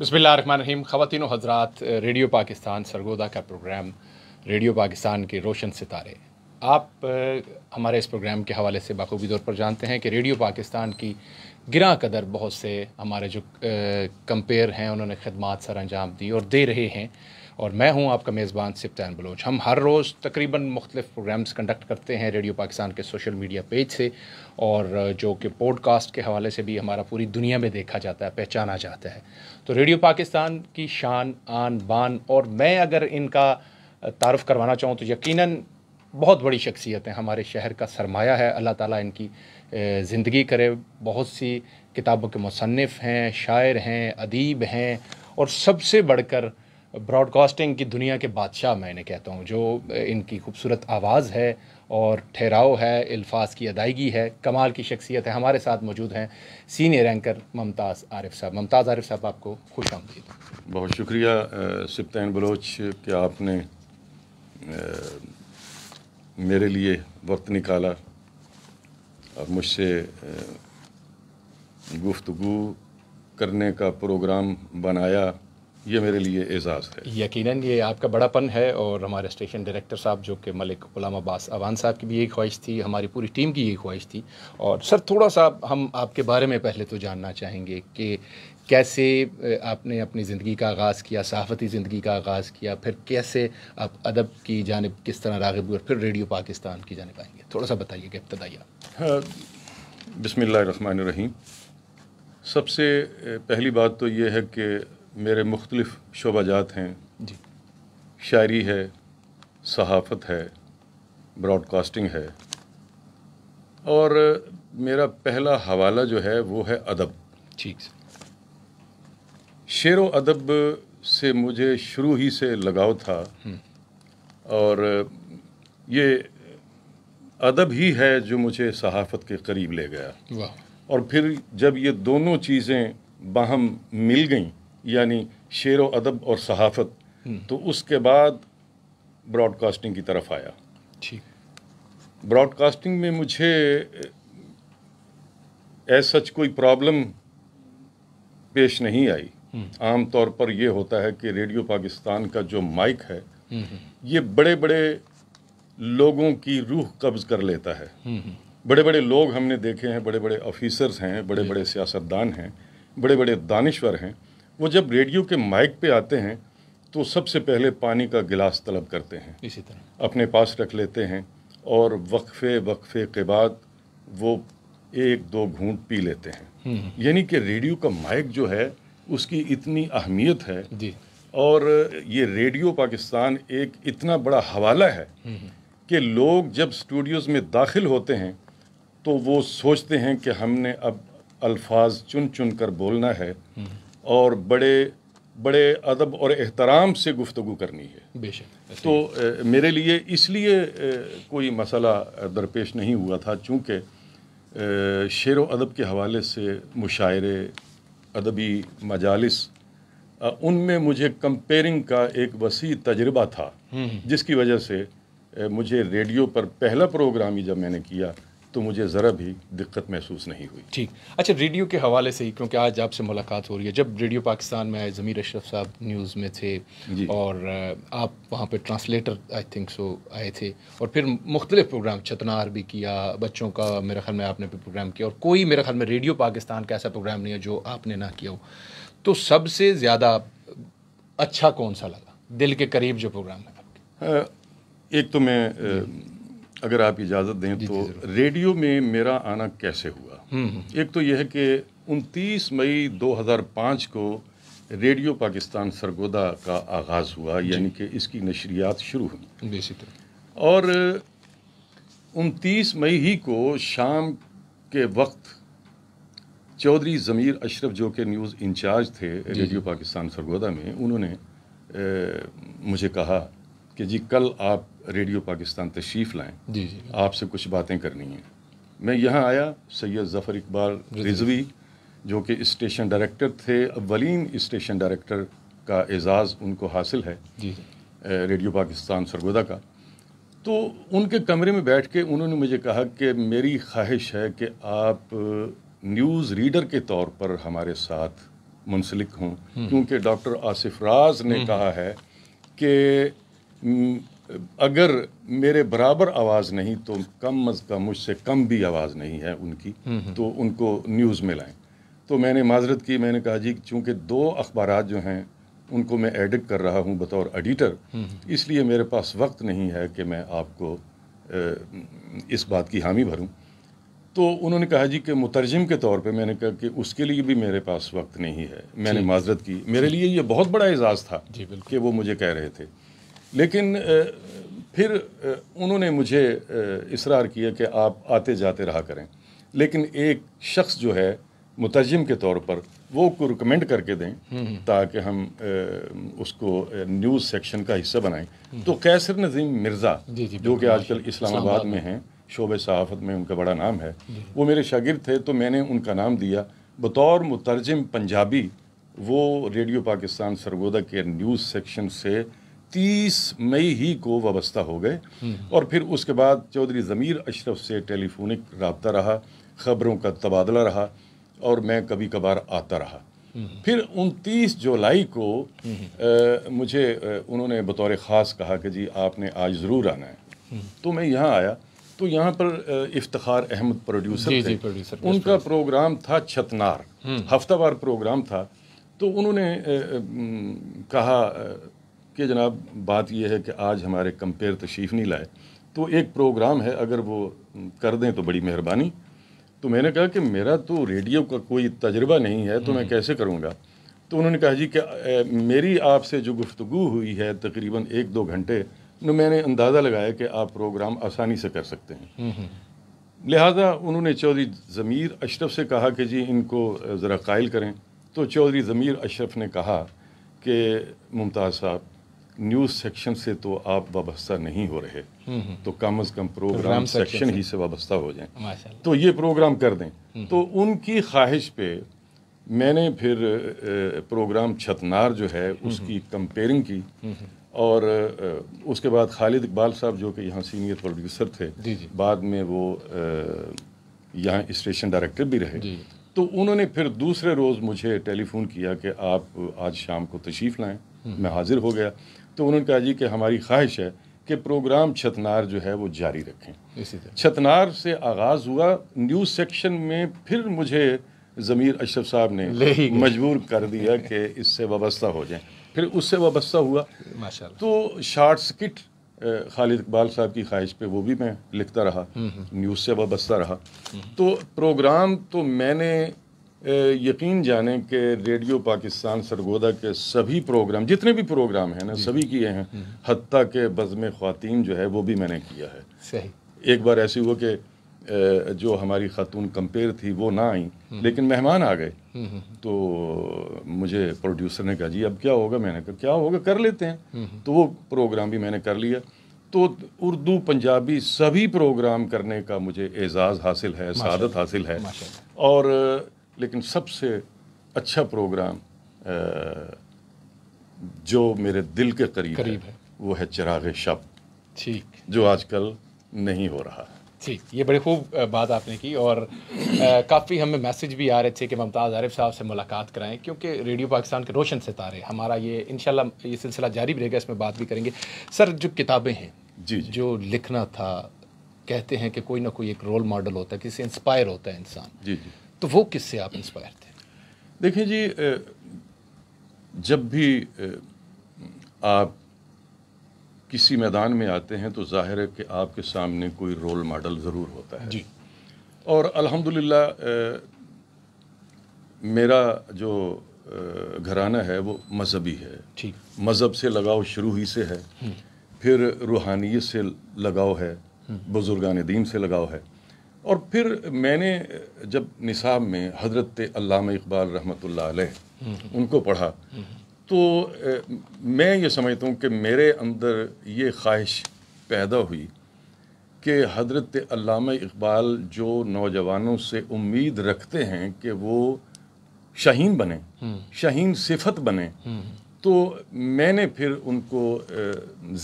रहीम ख़वान हजरात रेडियो पाकिस्तान सरगोदा का programme radio Pakistan के रोशन सितारे आप हमारे इस प्रोग्राम के हवाले से बाखूबी तौर पर जानते हैं कि रेडियो पाकिस्तान की गिरा कदर बहुत से हमारे जो कंपेयर हैं उन्होंने खदमात सर अंजाम दी और दे रहे हैं और मैं हूँ आपका मेज़बान सिप्तान बलोच हम हर रोज़ तकरीबन मुख्तलिफ़ प्रोग्राम्स कंडक्ट करते हैं रेडियो पाकिस्तान के सोशल मीडिया पेज से और जो कि पॉडकास्ट के हवाले से भी हमारा पूरी दुनिया में देखा जाता है पहचाना जाता है तो रेडियो पाकिस्तान की शान आन बान और मैं अगर इनका तारफ़ करवाना चाहूँ तो यकीन बहुत बड़ी शख्सियत हैं हमारे शहर का सरमाया है अल्लाह ताला इनकी ज़िंदगी करे बहुत सी किताबों के मुसनफ़ हैं शायर हैं अदीब हैं और सबसे बढ़कर ब्रॉडकास्टिंग की दुनिया के बादशाह मैं इन्हें कहता हूँ जो इनकी खूबसूरत आवाज़ है और ठहराव है अल्फाज की अदायगी है कमाल की शख्सियत है हमारे साथ मौजूद हैं सीनियर एंकर मुमताज़ आरिफ साहब ममताज़ आरिफ साहब आपको खुश आमदीद बहुत शुक्रिया सिप्तान बलोच कि आपने मेरे लिए वक्त निकाला और मुझसे गुफ्तगु करने का प्रोग्राम बनाया ये मेरे लिए एजाज़ है यकीनन ये आपका बड़ापन है और हमारे स्टेशन डायरेक्टर साहब जो कि मलिक गुलाम अब्बास अवान साहब की भी यही ख्वाहिश थी हमारी पूरी टीम की यही ख्वाहिश थी और सर थोड़ा सा हम आपके बारे में पहले तो जानना चाहेंगे कि कैसे आपने अपनी ज़िंदगी का आगाज़ किया सहाफ़ती ज़िंदगी का आगाज़ किया फिर कैसे आप अदब की जानब किस तरह रागब और फिर रेडियो पाकिस्तान की जानब आएंगे थोड़ा सा बताइए कि इब्तदाइया हाँ, रही सबसे पहली बात तो ये है कि मेरे मुख्तलिफ़ शोबाजात हैं जी शायरी है सहाफ़त है ब्रॉडकास्टिंग है और मेरा पहला हवाला जो है वो है अदब ठीक शेर व अदब से मुझे शुरू ही से लगाव था हम्म। और ये अदब ही है जो मुझे सहाफ़त के करीब ले गया और फिर जब ये दोनों चीज़ें बाहम मिल गईं यानी शेर व अदब और सहाफ़त हम्म। तो उसके बाद ब्रॉडकास्टिंग की तरफ आया ब्रॉडकास्टिंग में मुझे ऐसा कोई प्रॉब्लम पेश नहीं आई हम्म। आम तौर पर यह होता है कि रेडियो पाकिस्तान का जो माइक है हम्म, ये बड़े बड़े लोगों की रूह कब्ज कर लेता है बड़े बड़े लोग हमने देखे हैं बड़े बड़े ऑफिसर्स हैं बड़े बड़े सियासतदान हैं बड़े बड़े दानश्वर हैं वो जब रेडियो के माइक पे आते हैं तो सबसे पहले पानी का गिलास तलब करते हैं इसी तरह अपने पास रख लेते हैं और वक्फे वक्फे के बाद वो एक दो घूंट पी लेते हैं हम्म, हम्म। यानी कि रेडियो का माइक जो है उसकी इतनी अहमियत है जी और ये रेडियो पाकिस्तान एक इतना बड़ा हवाला है हम्म, कि लोग जब स्टूडियोज़ में दाखिल होते हैं तो वो सोचते हैं कि हमने अब अल्फाज चुन चुन कर बोलना है और बड़े बड़े अदब और एहतराम से गुफ्तु करनी है बेशक तो ए, मेरे लिए इसलिए ए, कोई मसला दरपेश नहीं हुआ था चूँकि शेर व अदब के हवाले से मुशायरे अदबी मजालस उनमें मुझे कंपेयरिंग का एक वसी तजर्बा था हम्म। जिसकी वजह से मुझे रेडियो पर पहला प्रोग्राम ही जब मैंने किया तो मुझे ज़रा भी दिक्कत महसूस नहीं हुई ठीक अच्छा रेडियो के हवाले से ही क्योंकि आज आपसे मुलाकात हो रही है जब रेडियो पाकिस्तान में आए ज़मीर अशरफ साहब न्यूज़ में थे और आप वहाँ पे ट्रांसलेटर आई थिंक सो आए थे और फिर मुख्तलिफ प्रोग्राम चतनार भी किया बच्चों का मेरे ख्याल में आपने भी प्रोग्राम किया और कोई मेरे ख्याल में रेडियो पाकिस्तान का ऐसा प्रोग्राम नहीं है जो आपने ना किया हो तो सबसे ज़्यादा अच्छा कौन सा लगा दिल के करीब जो प्रोग्राम है एक तो मैं अगर आप इजाज़त दें तो रेडियो में मेरा आना कैसे हुआ हम्म, हम्म। एक तो यह है कि 29 मई 2005 को रेडियो पाकिस्तान सरगोदा का आगाज़ हुआ यानी कि इसकी नशरियात शुरू हुई और 29 मई ही को शाम के वक्त चौधरी ज़मीर अशरफ जो के न्यूज़ इंचार्ज थे रेडियो पाकिस्तान सरगोदा में उन्होंने ए, मुझे कहा कि जी कल आप रेडियो पाकिस्तान तशरीफ़ लाएँ जी जी आपसे कुछ बातें करनी हैं मैं यहाँ आया सैयद ज़फ़र इकबाल रिजवी जो कि स्टेशन डायरेक्टर थे अवलिन स्टेशन डायरेक्टर का एजाज़ उनको हासिल है जी रेडियो पाकिस्तान सरगोदा का तो उनके कमरे में बैठ के उन्होंने मुझे कहा कि मेरी ख्वाहिश है कि आप न्यूज़ रीडर के तौर पर हमारे साथ मुंसलिक हों हम्म। क्योंकि डॉक्टर आसिफ राज ने हम्म। कहा है कि हम्म, अगर मेरे बराबर आवाज़ नहीं तो कम अज़ कम मुझसे कम भी आवाज़ नहीं है उनकी तो उनको न्यूज़ में लाएँ तो मैंने माजरत की मैंने कहा जी चूँकि दो अखबार जो हैं उनको मैं एडिट कर रहा हूँ बतौर एडिटर इसलिए मेरे पास वक्त नहीं है कि मैं आपको इस बात की हामी भरूँ तो उन्होंने कहा जी कि मुतरजम के तौर पे मैंने कहा कि उसके लिए भी मेरे पास वक्त नहीं है मैंने माजरत की मेरे लिए ये बहुत बड़ा एजाज़ था कि वो मुझे कह रहे थे लेकिन फिर उन्होंने मुझे इसरार किया कि आप आते जाते रहा करें लेकिन एक शख्स जो है मुतजम के तौर पर वो को रिकमेंड करके दें हम्म, हम्म। ताकि हम उसको न्यूज़ सेक्शन का हिस्सा बनाएं हम्म। तो कैसर नज़ीम मिर्ज़ा जो कि आजकल इस्लामाबाद में हैं शोब सहाफ़त में उनका बड़ा नाम है वो मेरे शागिर्द थे तो मैंने उनका नाम दिया बतौर मुतरजम पंजाबी वो रेडियो पाकिस्तान सरगोदा के न्यूज़ सेक्शन से तीस मई ही को वाबस्ता हो गए हम्म। और फिर उसके बाद चौधरी ज़मीर अशरफ से टेलीफोनिक रबता रहा ख़बरों का तबादला रहा और मैं कभी कभार आता रहा हम्म। फिर उनतीस जुलाई को आ, हम्म। मुझे आ, उन्होंने बतौर ख़ास कहा कि जी आपने आज ज़रूर आना है तो मैं यहाँ आया तो यहाँ पर इफ्तार अहमद प्रोड्यूसर थे प्रोड्यूसर, उनका प्रोग्राम था छतनार हफ्तावार प्रोग्राम था तो उन्होंने कहा कि जनाब बात यह है कि आज हमारे कंपेयर तशीफ नहीं लाए तो एक प्रोग्राम है अगर वो कर दें तो बड़ी मेहरबानी तो मैंने कहा कि मेरा तो रेडियो का कोई तजर्बा नहीं है तो मैं हम्म। कैसे करूँगा तो उन्होंने कहा जी कि मेरी आपसे जो गुफ्तु हुई है तकरीबन एक दो घंटे न मैंने अंदाज़ा लगाया कि आप प्रोग्राम आसानी से कर सकते हैं हम्म, हम्म। लिहाजा उन्होंने चौधरी ज़मीर अशरफ से कहा कि जी इनको ज़रा कायल करें तो चौधरी ज़मीर अशरफ ने कहा कि मुमताज़ साहब न्यूज़ सेक्शन से तो आप वाबस्ता नहीं हो रहे हम्म, हम्म। तो कम अज़ कम प्रोग्राम सेक्शन ही से वाबस्ता हो जाए तो ये प्रोग्राम कर दें हम्म, तो उनकी ख्वाहिश पे मैंने फिर प्रोग्राम छतनार जो है उसकी कंपेयरिंग की और उसके बाद खालिद इकबाल साहब जो कि यहाँ सीनियर प्रोड्यूसर थे बाद में वो यहाँ स्टेशन डायरेक्टर भी रहे तो उन्होंने फिर दूसरे रोज़ मुझे टेलीफोन किया कि आप आज शाम को तशरीफ़ लाएं मैं हाजिर हो गया तो उन्होंने कहा जी कि हमारी ख्वाहिश है कि प्रोग्राम छतनार जो है वो जारी रखें छतनार से आगाज़ हुआ न्यूज़ सेक्शन में फिर मुझे ज़मीर अशरफ साहब ने मजबूर कर दिया कि इससे वाबस्ता हो जाए फिर उससे वाबस्ता हुआ तो शार्ट स्किट खालिद इकबाल साहब की ख्वाहिश पे वो भी मैं लिखता रहा हम्म, हम्म। न्यूज़ से वाबस्ता रहा हम्म। तो प्रोग्राम तो मैंने यकीन जाने के रेडियो पाकिस्तान सरगोदा के सभी प्रोग्राम जितने भी प्रोग्राम हैं ना सभी किए हैं हम्म। हती के बज़म ख़वान जो है वो भी मैंने किया है सही एक बार ऐसी हुआ कि जो हमारी खातून कंपेयर थी वो ना आई हम्म। लेकिन मेहमान आ गए हम्म, तो मुझे प्रोड्यूसर ने कहा जी अब क्या होगा मैंने कहा क्या होगा कर लेते हैं तो वो प्रोग्राम भी मैंने कर लिया तो उर्दू पंजाबी सभी प्रोग्राम करने का मुझे एज़ाज़ हासिल है शहादत हासिल है और लेकिन सबसे अच्छा प्रोग्राम जो मेरे दिल के करीब, करीब है, है वो है चिराग शब ठीक जो आजकल नहीं हो रहा है ठीक ये बड़ी खूब बात आपने की और काफ़ी हमें मैसेज भी आ रहे थे कि मुमताज़ आरिफ साहब से मुलाकात कराएं क्योंकि रेडियो पाकिस्तान के रोशन सितारे हमारा ये इन ये सिलसिला जारी भी रहेगा इसमें बात भी करेंगे सर जो किताबें हैं जी, जी जो लिखना था कहते हैं कि कोई ना कोई एक रोल मॉडल होता है किसी इंस्पायर होता है इंसान जी जी तो वो किससे आप इंस्पायर थे देखिए जी जब भी आप किसी मैदान में आते हैं तो जाहिर है कि आपके सामने कोई रोल मॉडल ज़रूर होता है जी और अल्हम्दुलिल्लाह मेरा जो घराना है वो मज़हबी है ठीक मज़हब से लगाव शुरू ही से है हम्म। फिर रूहानियत से लगाव है हम्म। बुजुर्गान दीन से लगाव है और फिर मैंने जब निसाब में हजरत अल्लाम इकबाल रहमत हम्म। उनको पढ़ा हम्म। तो मैं ये समझता हूँ कि मेरे अंदर ये ख्वाहिश पैदा हुई कि हजरत अल्लामा इकबाल जो नौजवानों से उम्मीद रखते हैं कि वो शहीन बने हम्म। शहीन सिफत बने तो मैंने फिर उनको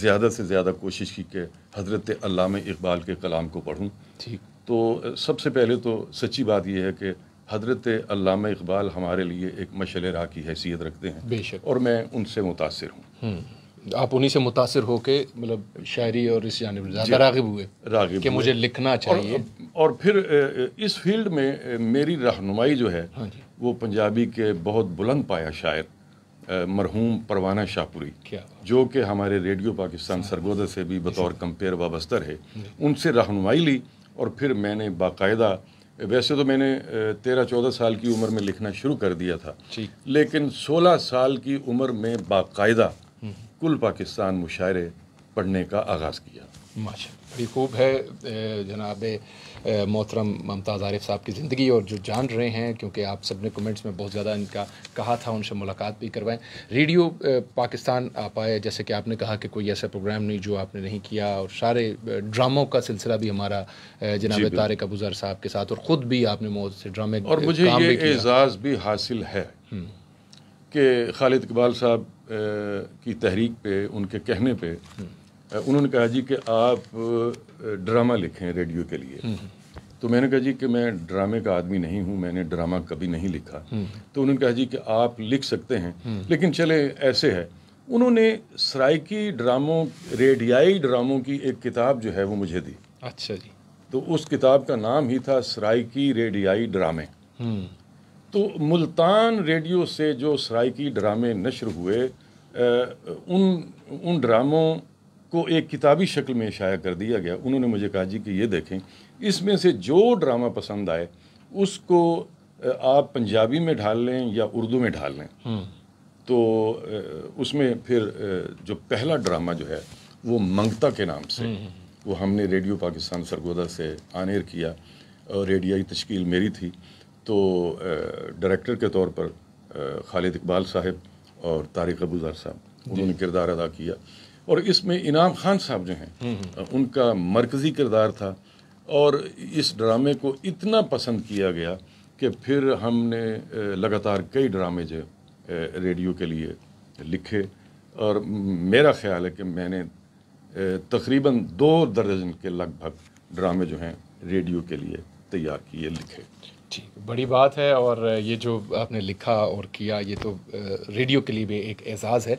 ज़्यादा से ज़्यादा कोशिश की कि हजरत अल्लामा इकबाल के कलाम को पढ़ूँ ठीक तो सबसे पहले तो सच्ची बात यह है कि हजरत अलामा इकबाल हमारे लिए एक मशल राह की हैसियत रखते हैं बेशक और मैं उनसे मुतासर हूँ आप उन्हीं से मुतासर होकर मतलब शायरी और इस जानब रागिब हुए रागिब कि मुझे लिखना चाहिए और, और फिर इस फील्ड में मेरी रहनुमाई जो है हाँ वो पंजाबी के बहुत बुलंद पाया शायर मरहूम परवाना शाहपुरी जो कि हमारे रेडियो पाकिस्तान सरगोदा से भी बतौर कंपेयर वाबस्तर है उनसे रहनुमाई ली और फिर मैंने बाकायदा वैसे तो मैंने तेरह चौदह साल की उम्र में लिखना शुरू कर दिया था लेकिन सोलह साल की उम्र में बाकायदा हम्म। कुल पाकिस्तान मुशायरे पढ़ने का आगाज़ किया माशा बड़ी खूब है जनाब मोहतरम ममताज़ आरिफ साहब की ज़िंदगी और जो जान रहे हैं क्योंकि आप सब ने कमेंट्स में बहुत ज़्यादा इनका कहा था उनसे मुलाकात भी करवाएं रेडियो पाकिस्तान आ पाए जैसे कि आपने कहा कि कोई ऐसा प्रोग्राम नहीं जो आपने नहीं किया और सारे ड्रामों का सिलसिला भी हमारा जनाब तारक अबूज़र साहब के साथ और ख़ुद भी आपने मौत से ड्रामे और मुझे एजाज़ भी हासिल है हम्म। कि खालिद इकबाल साहब की तहरीक पे उनके कहने पे हम्म। उन्होंने कहा जी कि आप ड्रामा लिखें रेडियो के लिए हम्म। तो मैंने कहा जी कि मैं ड्रामे का आदमी नहीं हूँ मैंने ड्रामा कभी नहीं लिखा हम्म। तो उन्होंने कहा जी कि आप लिख सकते हैं हम्म। लेकिन चले ऐसे है उन्होंने सराइकी ड्रामों रेडियाई ड्रामों की एक किताब जो है वो मुझे दी अच्छा जी तो उस किताब का नाम ही था सराइकी रेडियाई ड्रामे तो मुल्तान रेडियो से जो सराइकी ड्रामे नशर हुए उन उन ड्रामों को एक किताबी शक्ल में शाया कर दिया गया उन्होंने मुझे कहा जी कि ये देखें इसमें से जो ड्रामा पसंद आए उसको आप पंजाबी में ढाल लें या उर्दू में ढाल लें हम्म। तो उसमें फिर जो पहला ड्रामा जो है वो मंगता के नाम से हम्म, हम्म। वो हमने रेडियो पाकिस्तान सरगोदा से आनेर किया और रेडियाई तश्कील मेरी थी तो डायरेक्टर के तौर पर खालिद इकबाल साहब और तारिक अबूजार साहब उन्होंने किरदार अदा किया और इसमें इनाम खान साहब जो हैं हम्म, हम्म। उनका मरकज़ी किरदार था और इस ड्रामे को इतना पसंद किया गया कि फिर हमने लगातार कई ड्रामे जो रेडियो के लिए लिखे और मेरा ख्याल है कि मैंने तकरीबन दो दर्जन के लगभग ड्रामे जो हैं रेडियो के लिए तैयार किए लिखे ठीक बड़ी बात है और ये जो आपने लिखा और किया ये तो रेडियो के लिए भी एक एजाज़ है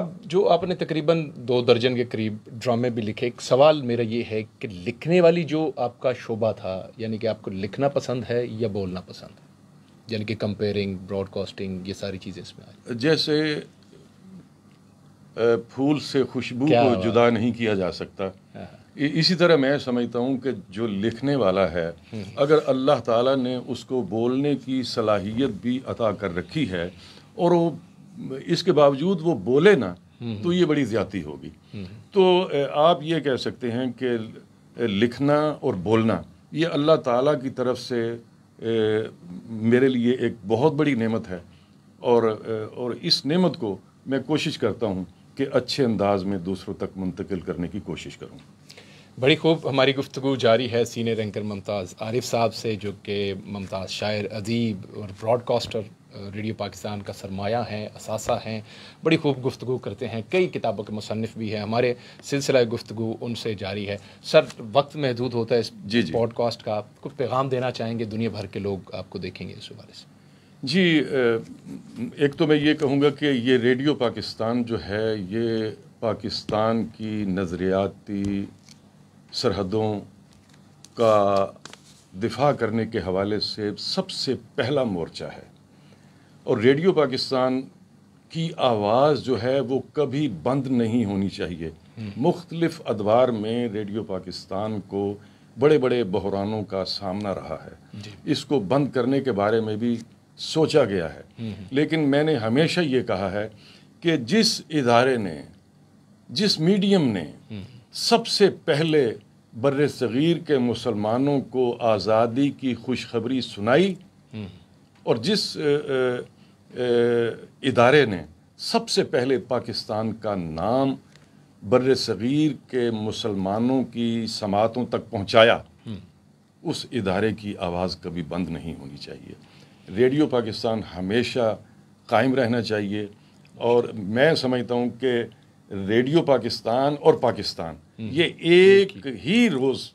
अब जो आपने तकरीबन दो दर्जन के करीब ड्रामे भी लिखे एक सवाल मेरा ये है कि लिखने वाली जो आपका शोबा था यानी कि आपको लिखना पसंद है या बोलना पसंद है यानी कि कंपेयरिंग ब्रॉडकास्टिंग ये सारी चीज़ें इसमें आई जैसे फूल से खुशबू को जुदा नहीं किया जा सकता हाँ। इसी तरह मैं समझता हूँ कि जो लिखने वाला है अगर अल्लाह ताला ने उसको बोलने की सलाहियत भी अता कर रखी है और वो इसके बावजूद वो बोले ना तो ये बड़ी ज़्यादा होगी तो आप ये कह सकते हैं कि लिखना और बोलना ये अल्लाह ताला की तरफ से ए, मेरे लिए एक बहुत बड़ी नेमत है और और इस नेमत को मैं कोशिश करता हूँ कि अच्छे अंदाज में दूसरों तक मुंतकिल करने की कोशिश करूँ बड़ी खूब हमारी गुफ्तु जारी है सीनियर एंकर ममताज़ आरिफ साहब से जो कि ममताज़ शायर अदीब और ब्रॉडकास्टर रेडियो पाकिस्तान का सरमाया है असासा हैं बड़ी खूब गुफ्तु करते हैं कई किताबों के मुसनफ़ भी हैं हमारे सिलसिला गुफ्तु उनसे जारी है सर वक्त महदूद होता है इस जी जी पॉडकास्ट का आपको पैगाम देना चाहेंगे दुनिया भर के लोग आपको देखेंगे इस हवाले से जी एक तो मैं ये कहूँगा कि ये रेडियो पाकिस्तान जो है ये पाकिस्तान की नज़रियाती सरहदों का दिफा करने के हवाले से सबसे पहला मोर्चा है और रेडियो पाकिस्तान की आवाज़ जो है वो कभी बंद नहीं होनी चाहिए हम्म। मुख्तलफ़ अदवार में रेडियो पाकिस्तान को बड़े बड़े बहरानों का सामना रहा है इसको बंद करने के बारे में भी सोचा गया है हम्म, हम्म। लेकिन मैंने हमेशा ये कहा है कि जिस इदारे ने जिस मीडियम ने सबसे पहले बर सग़ीर के मुसलमानों को आज़ादी की खुशखबरी सुनाई हम्म। और जिस इदारे ने सबसे पहले पाकिस्तान का नाम बर सग़ीर के मुसलमानों की समातों तक पहुंचाया हम्म। उस इदारे की आवाज़ कभी बंद नहीं होनी चाहिए रेडियो पाकिस्तान हमेशा कायम रहना चाहिए और मैं समझता हूँ कि रेडियो पाकिस्तान और पाकिस्तान हम्म। ये एक ही रोज़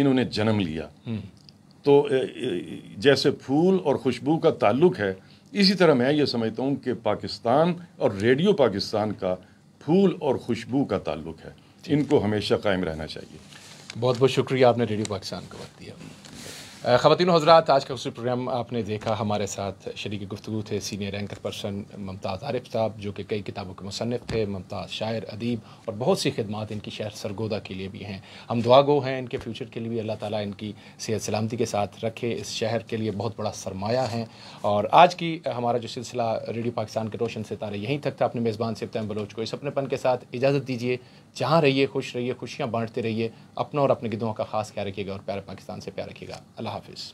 इन्होंने जन्म लिया हम्म। तो जैसे फूल और खुशबू का ताल्लुक है इसी तरह मैं ये समझता हूँ कि पाकिस्तान और रेडियो पाकिस्तान का फूल और खुशबू का ताल्लुक है इनको हमेशा कायम रहना चाहिए बहुत बहुत शुक्रिया आपने रेडियो पाकिस्तान को वक्त दिया खातिन हजरात आज का उसी प्रोग्राम आपने देखा हमारे साथ शरीक गुफ्तु थे senior anchor person Mumtaz Arif साहब जो कि कई किताबों के मुसनफ़ थे ममताज़ शायर अदीब और बहुत सी खदमात इनकी शहर सरगोदा के लिए भी हैं हम दुआ गो हैं इनके फ्यूचर के लिए भी अल्लाह ताली इनकी सेहत सलामती के साथ रखे इस शहर के लिए बहुत बड़ा सरमाया है और आज की हमारा जो सिलसिला रेडियो पाकिस्तान के रोशन सितारे यहीं तक था अपने मेज़बान सिप्तम बलोच को इस अपनेपन के साथ इजाज़त दीजिए जहाँ रहिए खुश रहिए खुशियाँ बांटते रहिए अपना और अपने गिदों का खास ख्याल रखिएगा और प्यारे पाकिस्तान से प्यार रखिएगा अल्लाह हाफिज़